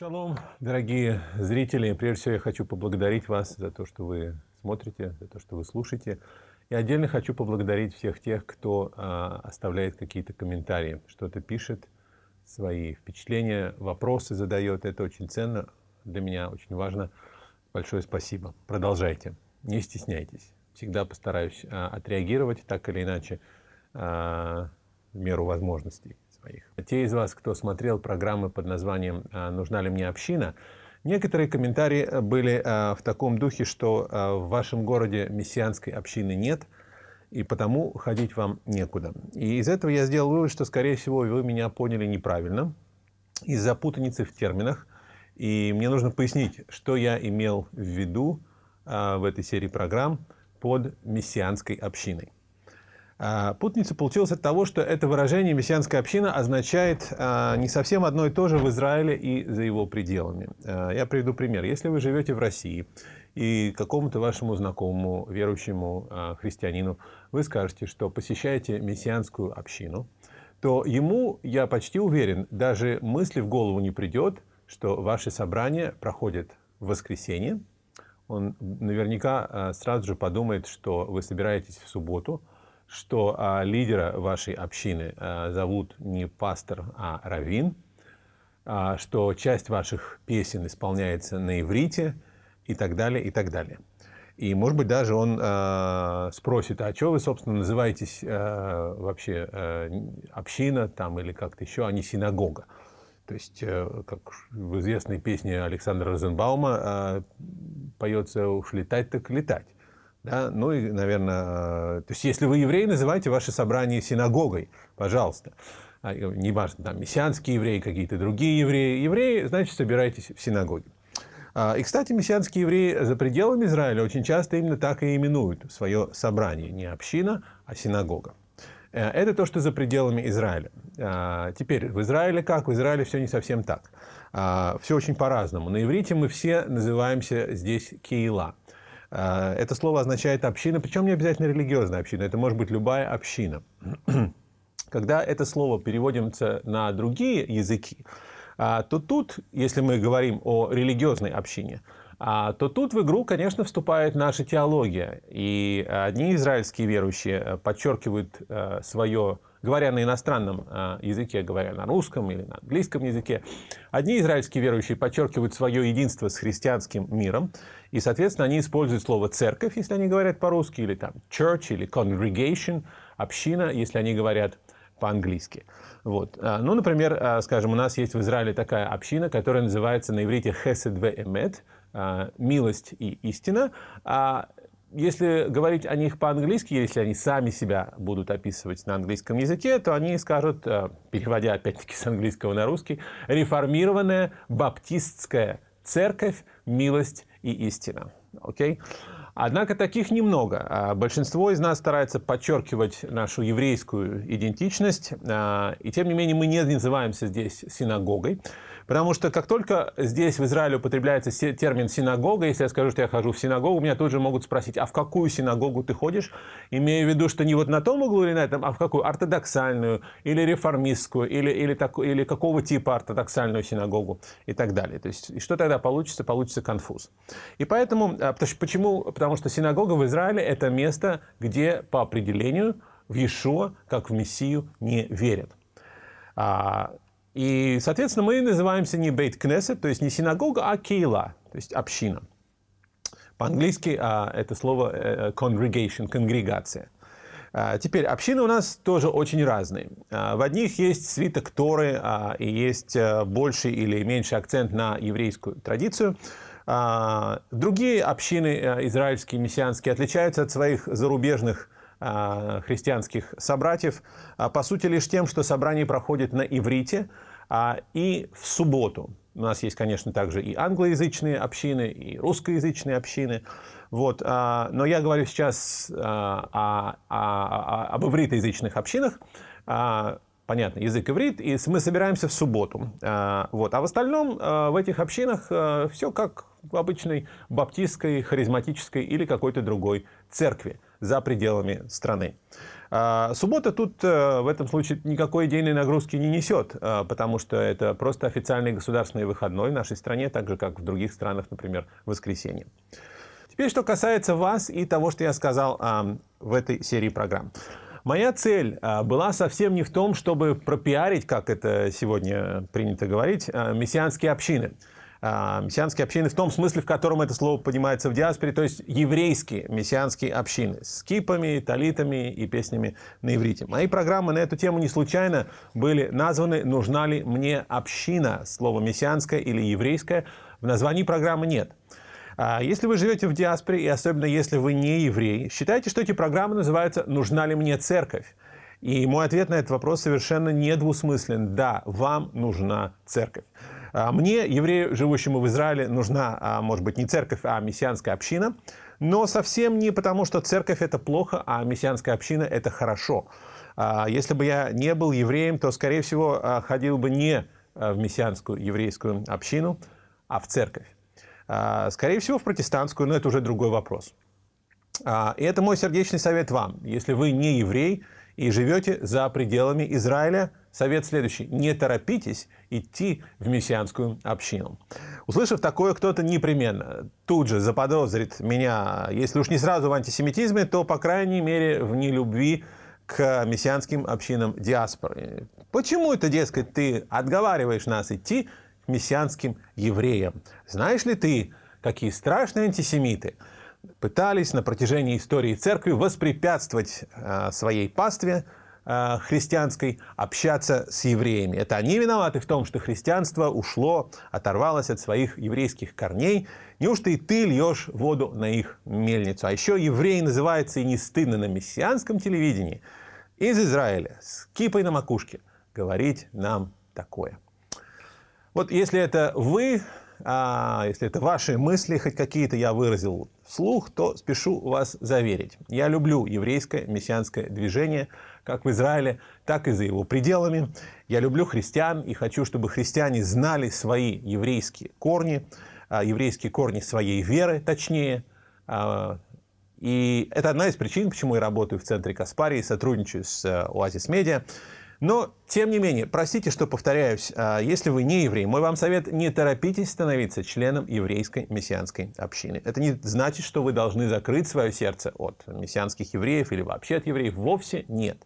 Шалом, дорогие зрители. Прежде всего я хочу поблагодарить вас за то, что вы смотрите, за то, что вы слушаете. И отдельно хочу поблагодарить всех тех, кто э, оставляет какие-то комментарии, что-то пишет, свои впечатления, вопросы задает. Это очень ценно для меня, очень важно. Большое спасибо. Продолжайте, не стесняйтесь. Всегда постараюсь э, отреагировать так или иначе э, в меру возможностей моих. Те из вас, кто смотрел программы под названием «А, «Нужна ли мне община», Некоторые комментарии э, были э, в таком духе, что э, в вашем городе мессианской общины нет, и потому ходить вам некуда. И из этого я сделал вывод, что, скорее всего, вы меня поняли неправильно, из-за путаницы в терминах. И мне нужно пояснить, что я имел в виду в этой серии программ под мессианской общиной. А, Путница получилась от того, что это выражение «мессианская община» означает а, не совсем одно и то же в Израиле и за его пределами. А, я приведу пример. Если вы живете в России и какому-то вашему знакомому, верующему христианину, вы скажете, что посещаете мессианскую общину, то ему, я почти уверен, даже мысли в голову не придет, что ваше собрание проходит в воскресенье. Он наверняка сразу же подумает, что вы собираетесь в субботу – что а, лидера вашей общины а, зовут не пастор, а равин, а, что часть ваших песен исполняется на иврите и так далее, и так далее. И, может быть, даже он э, спросит, а что вы, собственно, называетесь э, вообще э, община там или как-то еще, а не синагога? То есть, э, как в известной песне Александра Розенбаума э, поется «Уж летать, так летать». Да? Ну и, наверное, э, то есть если вы еврей, называйте ваше собрание синагогой, пожалуйста. А, э, неважно, там мессианские евреи, какие-то другие евреи. Евреи, значит, собирайтесь в синагоге. А, и, кстати, мессианские евреи за пределами Израиля очень часто именно так и именуют свое собрание. Не община, а синагога. Э, это то, что за пределами Израиля. А, теперь, в Израиле как? В Израиле все не совсем так. Все очень по-разному. На иврите мы все называемся здесь Киила. А, это слово означает община, причем не обязательно религиозная община, это может быть любая община. Когда это слово переводится на другие языки, а, то тут, если мы говорим о религиозной общине, а, то тут в игру, конечно, вступает наша теология. И одни израильские верующие э, подчеркивают э, свое говоря на иностранном э, языке, говоря на русском или на английском языке. Одни израильские верующие подчеркивают свое единство с христианским миром, и, соответственно, они используют слово «церковь», если они говорят по-русски, или там «church», или «congregation», «община», если они говорят по-английски. Вот. Э, ну, например, э, скажем, у нас есть в Израиле такая община, которая называется на иврите «хесед ве эмет», милость и истина. А если говорить о них по-английски, если они сами себя будут описывать на английском языке, то они скажут, э, переводя опять-таки с английского на русский, реформированная баптистская церковь, милость и истина. Окей? Okay? Однако таких немного. А большинство из нас старается подчеркивать нашу еврейскую идентичность, а, и тем не менее мы не называемся здесь синагогой. Потому что как только здесь в Израиле употребляется термин синагога, если я скажу, что я хожу в синагогу, меня тут же могут спросить, а в какую синагогу ты ходишь? Имея в виду, что не вот на том углу или на этом, а в какую? Ортодоксальную или реформистскую, или, или, так, или какого типа ортодоксальную синагогу и так далее. То есть, и что тогда получится? Получится конфуз. И поэтому, а, почему? Потому что синагога в Израиле – это место, где по определению в Иешуа, как в Мессию, не верят. А, и, соответственно, мы называемся не бейт кнесет, то есть не синагога, а кейла, то есть община. По-английски а, это слово э, э, congregation, конгрегация. А, теперь, общины у нас тоже очень разные. А, в одних есть свиток Торы, а, и есть э, больше или меньше акцент на еврейскую традицию. А, другие общины израильские, мессианские, отличаются от своих зарубежных а, христианских собратьев, а, по сути лишь тем, что собрание проходит на иврите а, и в субботу. У нас есть, конечно, также и англоязычные общины, и русскоязычные общины. Вот, но я говорю сейчас о, о, о, об ивритоязычных общинах. Понятно, язык иврит, и мы собираемся в субботу. Вот. А в остальном в этих общинах все как в обычной баптистской, харизматической или какой-то другой церкви за пределами страны. А, суббота тут э, в этом случае никакой идейной нагрузки не несет, э, потому что это просто официальный государственный выходной в нашей стране, так же, как в других странах, например, воскресенье. Теперь, что касается вас и того, что я сказал а, в этой серии программ. Моя цель а, была совсем не в том, чтобы пропиарить, как это сегодня принято говорить, мессианские общины – мессианские общины в том смысле, в котором это слово понимается в диаспоре, то есть еврейские мессианские общины с кипами, талитами и песнями на иврите. Мои программы на эту тему не случайно были названы «Нужна ли мне община?» Слово «мессианское» или «еврейское» в названии программы нет. А если вы живете в диаспоре, и особенно если вы не еврей, считайте, что эти программы называются «Нужна ли мне церковь?». И мой ответ на этот вопрос совершенно недвусмыслен. Да, вам нужна церковь. А мне, еврею, живущему в Израиле, нужна, а, может быть, не церковь, а мессианская община. Но совсем не потому, что церковь – это плохо, а мессианская община – это хорошо. А если бы я не был евреем, то, скорее всего, а, ходил бы не в мессианскую еврейскую общину, а в церковь. Скорее всего, в протестантскую, но это уже другой вопрос. И это мой сердечный совет вам. Если вы не еврей и живете за пределами Израиля, Совет следующий. Не торопитесь идти в мессианскую общину. Услышав такое, кто-то непременно тут же заподозрит меня, если уж не сразу в антисемитизме, то, по крайней мере, в нелюбви к мессианским общинам диаспоры. Почему это, дескать, ты отговариваешь нас идти к мессианским евреям? Знаешь ли ты, какие страшные антисемиты пытались на протяжении истории церкви воспрепятствовать а, своей пастве – Э, христианской общаться с евреями. Это они виноваты в том, что христианство ушло, оторвалось от своих еврейских корней. Неужто и ты льешь воду на их мельницу? А еще еврей называется и не стыдно на мессианском телевидении из Израиля с кипой на макушке говорить нам такое. Вот если это вы, а если это ваши мысли, хоть какие-то я выразил вслух, то спешу вас заверить. Я люблю еврейское мессианское движение – как в Израиле, так и за его пределами. Я люблю христиан и хочу, чтобы христиане знали свои еврейские корни, а, еврейские корни своей веры, точнее. А, и это одна из причин, почему я работаю в центре Каспарии, сотрудничаю с Оазис э, Медиа. Но, тем не менее, простите, что повторяюсь, а, если вы не еврей, мой вам совет, не торопитесь становиться членом еврейской мессианской общины. Это не значит, что вы должны закрыть свое сердце от мессианских евреев или вообще от евреев. Вовсе нет.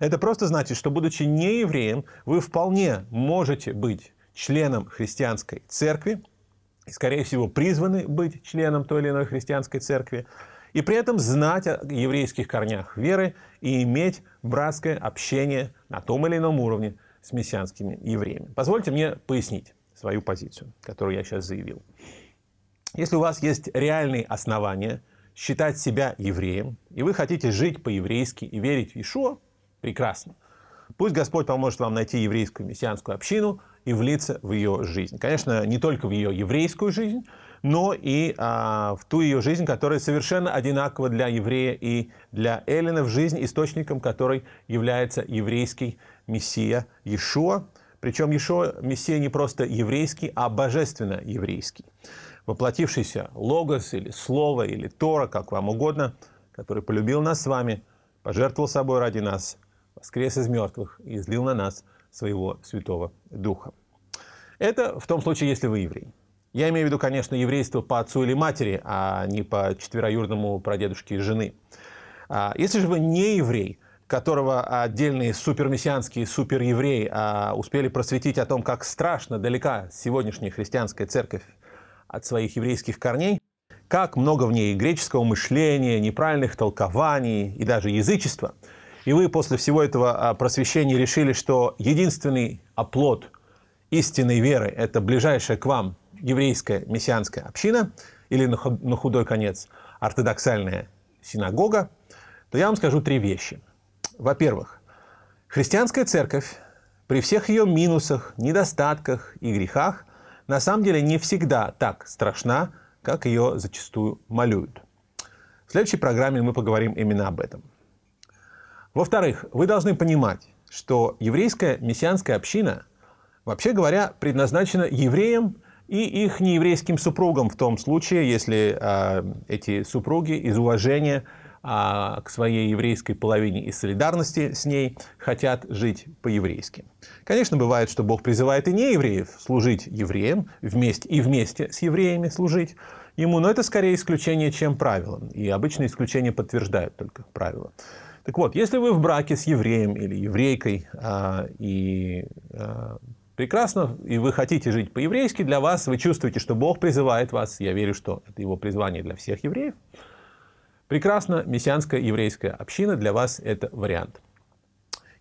Это просто значит, что, будучи не евреем, вы вполне можете быть членом христианской церкви, и, скорее всего, призваны быть членом той или иной христианской церкви, и при этом знать о еврейских корнях веры и иметь братское общение на том или ином уровне с мессианскими евреями. Позвольте мне пояснить свою позицию, которую я сейчас заявил. Если у вас есть реальные основания считать себя евреем, и вы хотите жить по-еврейски и верить в Ишуа, прекрасно. Пусть Господь поможет вам найти еврейскую мессианскую общину – и влиться в ее жизнь. Конечно, не только в ее еврейскую жизнь, но и а, в ту ее жизнь, которая совершенно одинакова для еврея и для в жизнь, источником которой является еврейский мессия Иешуа. Причем Иешуа мессия не просто еврейский, а божественно еврейский. Воплотившийся логос или слово или Тора, как вам угодно, который полюбил нас с вами, пожертвовал собой ради нас, воскрес из мертвых и излил на нас – своего Святого Духа. Это в том случае, если вы еврей. Я имею в виду, конечно, еврейство по отцу или матери, а не по четвероюродному прадедушке и жены. А, если же вы не еврей, которого отдельные супермессианские супереврей а, успели просветить о том, как страшно далека сегодняшняя христианская церковь от своих еврейских корней, как много в ней греческого мышления, неправильных толкований и даже язычества – и вы после всего этого а, просвещения решили, что единственный оплот истинной веры – это ближайшая к вам еврейская мессианская община или на худой конец ортодоксальная синагога, то я вам скажу три вещи. Во-первых, христианская церковь при всех ее минусах, недостатках и грехах на самом деле не всегда так страшна, как ее зачастую малюют. В следующей программе мы поговорим именно об этом. Во-вторых, вы должны понимать, что еврейская мессианская община, вообще говоря, предназначена евреям и их нееврейским супругам в том случае, если э, эти супруги из уважения э, к своей еврейской половине и солидарности с ней хотят жить по-еврейски. Конечно, бывает, что Бог призывает и неевреев служить евреям вместе и вместе с евреями служить ему, но это скорее исключение, чем правило. И обычно исключения подтверждают только правила. Так вот, если вы в браке с евреем или еврейкой, а, и а, прекрасно, и вы хотите жить по-еврейски, для вас вы чувствуете, что Бог призывает вас, я верю, что это его призвание для всех евреев, прекрасно, мессианская еврейская община для вас это вариант.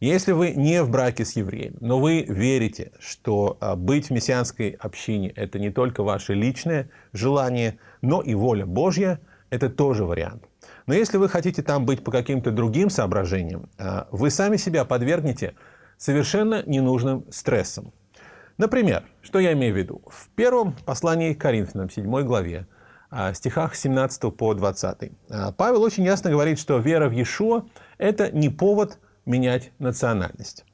Если вы не в браке с евреем, но вы верите, что а, быть в мессианской общине – это не только ваше личное желание, но и воля Божья – это тоже вариант. Но если вы хотите там быть по каким-то другим соображениям, а, вы сами себя подвергнете совершенно ненужным стрессам. Например, что я имею в виду? В первом послании к Коринфянам, 7 главе, а, стихах 17 по 20. А, Павел очень ясно говорит, что вера в Иешуа – это не повод менять национальность.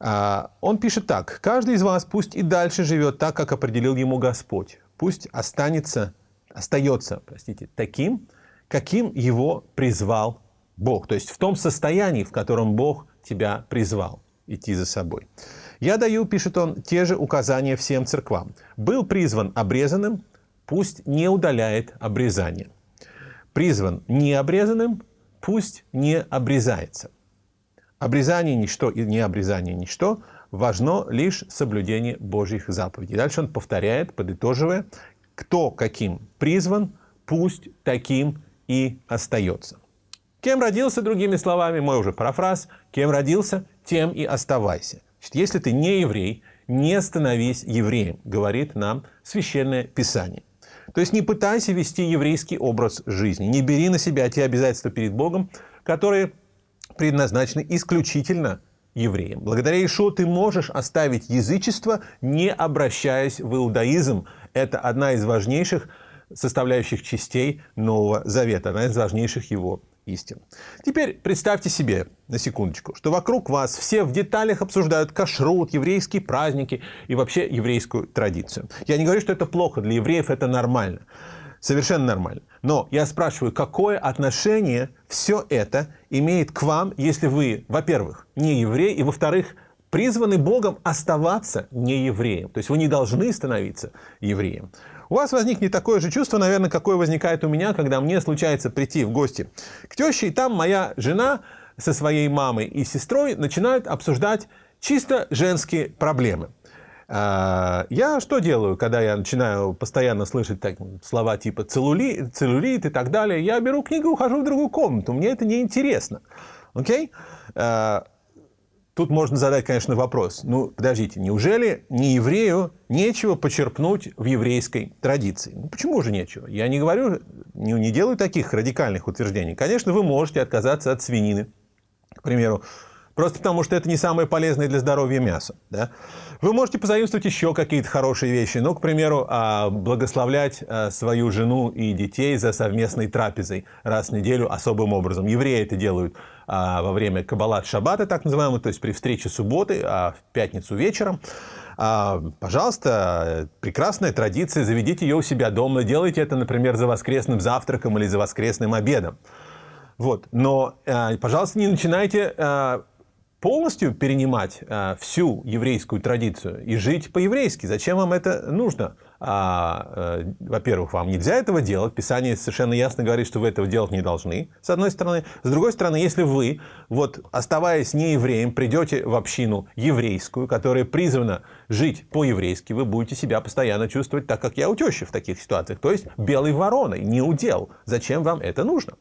Он пишет так. «Каждый из вас пусть и дальше живет так, как определил ему Господь. Пусть останется, остается простите, таким, каким его призвал Бог, то есть в том состоянии, в котором Бог тебя призвал идти за собой. «Я даю, — пишет он, — те же указания всем церквам. Был призван обрезанным, пусть не удаляет обрезание. Призван необрезанным, пусть не обрезается. Обрезание – ничто и не обрезание ничто, важно лишь соблюдение Божьих заповедей. Дальше он повторяет, подытоживая, кто каким призван, пусть таким и остается. Кем родился, другими словами, мой уже парафраз, кем родился, тем и оставайся. Значит, если ты не еврей, не становись евреем, говорит нам Священное Писание. То есть не пытайся вести еврейский образ жизни, не бери на себя те обязательства перед Богом, которые предназначены исключительно евреям. Благодаря Ишо ты можешь оставить язычество, не обращаясь в иудаизм. Это одна из важнейших составляющих частей Нового Завета, одна из важнейших его истин. Теперь представьте себе, на секундочку, что вокруг вас все в деталях обсуждают кашрут, еврейские праздники и вообще еврейскую традицию. Я не говорю, что это плохо, для евреев это нормально. Совершенно нормально. Но я спрашиваю, какое отношение все это имеет к вам, если вы, во-первых, не еврей, и во-вторых, призваны Богом оставаться не евреем. То есть вы не должны становиться евреем. У вас возникнет такое же чувство, наверное, какое возникает у меня, когда мне случается прийти в гости к теще, и там моя жена со своей мамой и сестрой начинают обсуждать чисто женские проблемы. А, я что делаю, когда я начинаю постоянно слышать так, слова типа целлули, целлюлит и так далее? Я беру книгу и ухожу в другую комнату. Мне это неинтересно. Окей? Okay? А, Тут можно задать, конечно, вопрос. Ну, подождите, неужели не еврею нечего почерпнуть в еврейской традиции? Ну, почему же нечего? Я не говорю, не, не делаю таких радикальных утверждений. Конечно, вы можете отказаться от свинины, к примеру, просто потому что это не самое полезное для здоровья мясо. Да? Вы можете позаимствовать еще какие-то хорошие вещи. Ну, к примеру, а, благословлять а, свою жену и детей за совместной трапезой раз в неделю особым образом. Евреи это делают – а, во время Каббалат Шаббата, так называемого, то есть при встрече субботы, а в пятницу вечером. А, пожалуйста, прекрасная традиция, заведите ее у себя дома, делайте это, например, за воскресным завтраком или за воскресным обедом. Вот. Но, э, пожалуйста, не начинайте э, полностью перенимать а, всю еврейскую традицию и жить по-еврейски. Зачем вам это нужно? А, а, во-первых, вам нельзя этого делать. Писание совершенно ясно говорит, что вы этого делать не должны, с одной стороны. С другой стороны, если вы, вот, оставаясь не евреем, придете в общину еврейскую, которая призвана жить по-еврейски, вы будете себя постоянно чувствовать так, как я у тещи в таких ситуациях. То есть белой вороной, не удел. Зачем вам это нужно?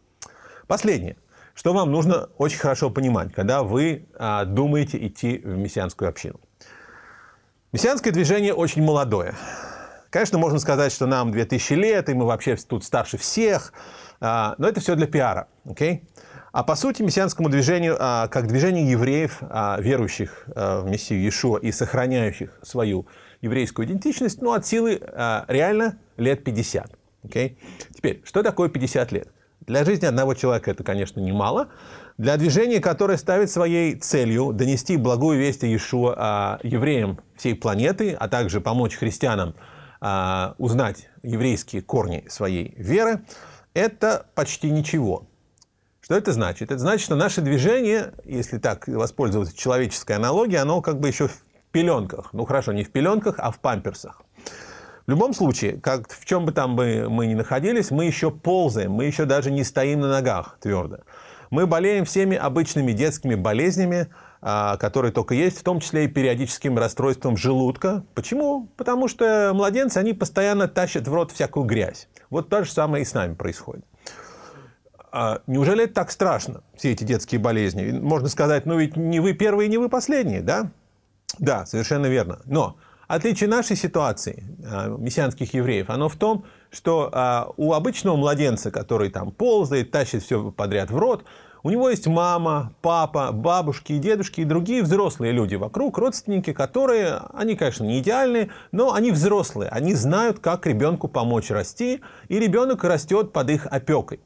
Последнее. Что вам нужно очень хорошо понимать, когда вы а, думаете идти в мессианскую общину? Мессианское движение очень молодое. Конечно, можно сказать, что нам 2000 лет, и мы вообще тут старше всех, а, но это все для пиара. Okay? А по сути, мессианскому движению, а, как движению евреев, а, верующих а, в Мессию Иешуа и сохраняющих свою еврейскую идентичность, ну, от силы а, реально лет 50. Okay? Теперь, что такое 50 лет? Для жизни одного человека это, конечно, немало. Для движения, которое ставит своей целью донести благую весть Иешуа а, евреям всей планеты, а также помочь христианам а, узнать еврейские корни своей веры, это почти ничего. Что это значит? Это значит, что наше движение, если так воспользоваться человеческой аналогией, оно как бы еще в пеленках. Ну хорошо, не в пеленках, а в памперсах. В любом случае, как, в чем бы там бы мы ни находились, мы еще ползаем, мы еще даже не стоим на ногах твердо. Мы болеем всеми обычными детскими болезнями, а, которые только есть, в том числе и периодическим расстройством желудка. Почему? Потому что младенцы, они постоянно тащат в рот всякую грязь. Вот то же самое и с нами происходит. А, неужели это так страшно, все эти детские болезни? Можно сказать, ну ведь не вы первые, не вы последние, да? Да, совершенно верно. Но Отличие нашей ситуации, а, мессианских евреев, оно в том, что а, у обычного младенца, который там ползает, тащит все подряд в рот, у него есть мама, папа, бабушки и дедушки и другие взрослые люди вокруг, родственники, которые, они, конечно, не идеальные, но они взрослые, они знают, как ребенку помочь расти, и ребенок растет под их опекой.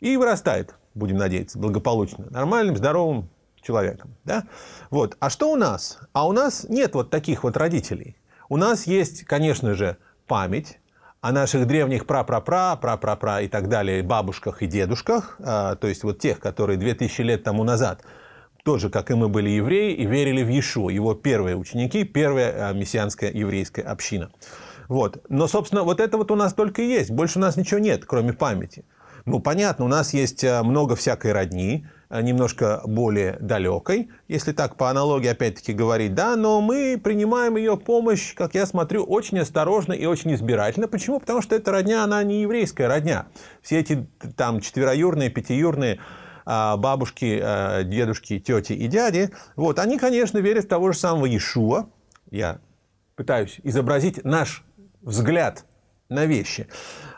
И вырастает, будем надеяться, благополучно, нормальным, здоровым, человеком. Да? Вот. А что у нас? А у нас нет вот таких вот родителей. У нас есть, конечно же, память о наших древних пра-пра-пра, пра-пра-пра и так далее, бабушках и дедушках, э, то есть вот тех, которые 2000 лет тому назад тоже, как и мы, были евреи и верили в Иешуа, его первые ученики, первая э, мессианская еврейская община. Вот. Но, собственно, вот это вот у нас только есть. Больше у нас ничего нет, кроме памяти. Ну, понятно, у нас есть э, много всякой родни, Э, немножко более далекой, если так по аналогии опять-таки говорить, да, но мы принимаем ее помощь, как я смотрю, очень осторожно и очень избирательно. Почему? Потому что эта родня, она не еврейская родня. Все эти там четвероюрные, пятиюрные а, бабушки, э, дедушки, тети и дяди, вот, они, конечно, верят в того же самого Иешуа. Я пытаюсь изобразить наш взгляд на вещи.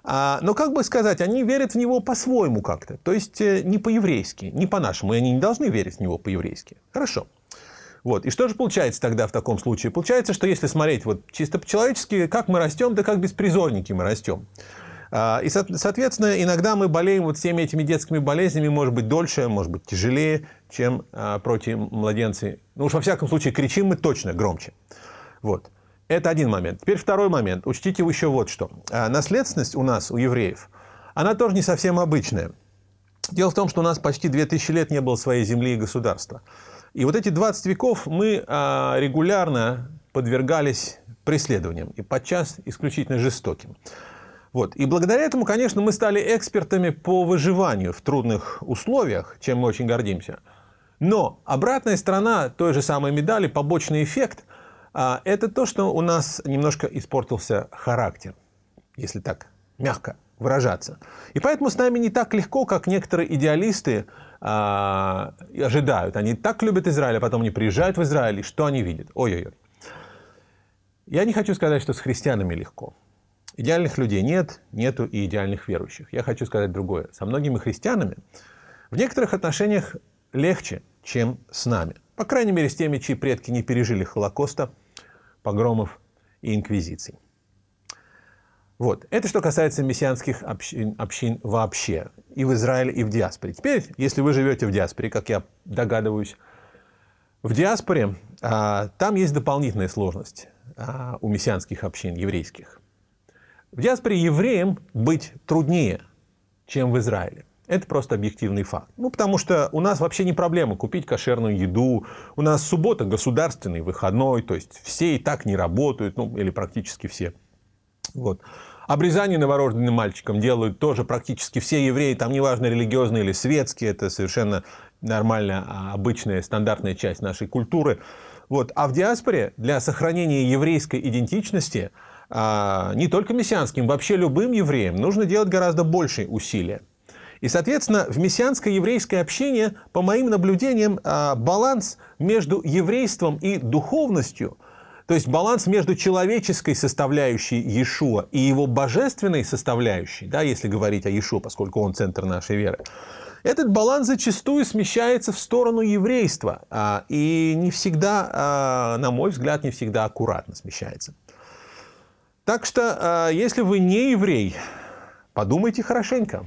А, но, как бы сказать, они верят в него по-своему как-то. То есть, э, не по-еврейски, не по-нашему. И они не должны верить в него по-еврейски. Хорошо. Вот. И что же получается тогда в таком случае? Получается, что если смотреть вот чисто по-человечески, как мы растем, да как беспризорники мы растем. А, и, соответственно, иногда мы болеем вот всеми этими детскими болезнями, может быть, дольше, может быть, тяжелее, чем а, против прочие младенцы. Ну уж во всяком случае, кричим мы точно громче. Вот. Это один момент. Теперь второй момент. Учтите еще вот что. А, наследственность у нас, у евреев, она тоже не совсем обычная. Дело в том, что у нас почти 2000 лет не было своей земли и государства. И вот эти 20 веков мы а, регулярно подвергались преследованиям, и подчас исключительно жестоким. Вот. И благодаря этому, конечно, мы стали экспертами по выживанию в трудных условиях, чем мы очень гордимся. Но обратная сторона той же самой медали, побочный эффект – а, это то, что у нас немножко испортился характер, если так мягко выражаться. И поэтому с нами не так легко, как некоторые идеалисты а, ожидают. Они так любят Израиль, а потом они приезжают в Израиль, и что они видят? Ой-ой-ой. Я не хочу сказать, что с христианами легко. Идеальных людей нет, нету и идеальных верующих. Я хочу сказать другое. Со многими христианами в некоторых отношениях легче, чем с нами. По крайней мере, с теми, чьи предки не пережили Холокоста – погромов и инквизиций. Вот. Это что касается мессианских общин, общин вообще. И в Израиле, и в диаспоре. Теперь, если вы живете в диаспоре, как я догадываюсь, в диаспоре а, там есть дополнительная сложность а, у мессианских общин еврейских. В диаспоре евреям быть труднее, чем в Израиле. Это просто объективный факт. Ну, потому что у нас вообще не проблема купить кошерную еду. У нас суббота государственный выходной, то есть все и так не работают, ну, или практически все. Вот. Обрезание новорожденным мальчиком делают тоже практически все евреи, там неважно, религиозные или светские, это совершенно нормальная, а, обычная, стандартная часть нашей культуры. Вот. А в диаспоре для сохранения еврейской идентичности а, не только мессианским, вообще любым евреям нужно делать гораздо большие усилия. И, соответственно, в мессианское еврейское общение, по моим наблюдениям, а, баланс между еврейством и духовностью, то есть баланс между человеческой составляющей Иешуа и его божественной составляющей, да, если говорить о Иешуа, поскольку он центр нашей веры, этот баланс зачастую смещается в сторону еврейства а, и не всегда, а, на мой взгляд, не всегда аккуратно смещается. Так что, если вы не еврей, подумайте хорошенько,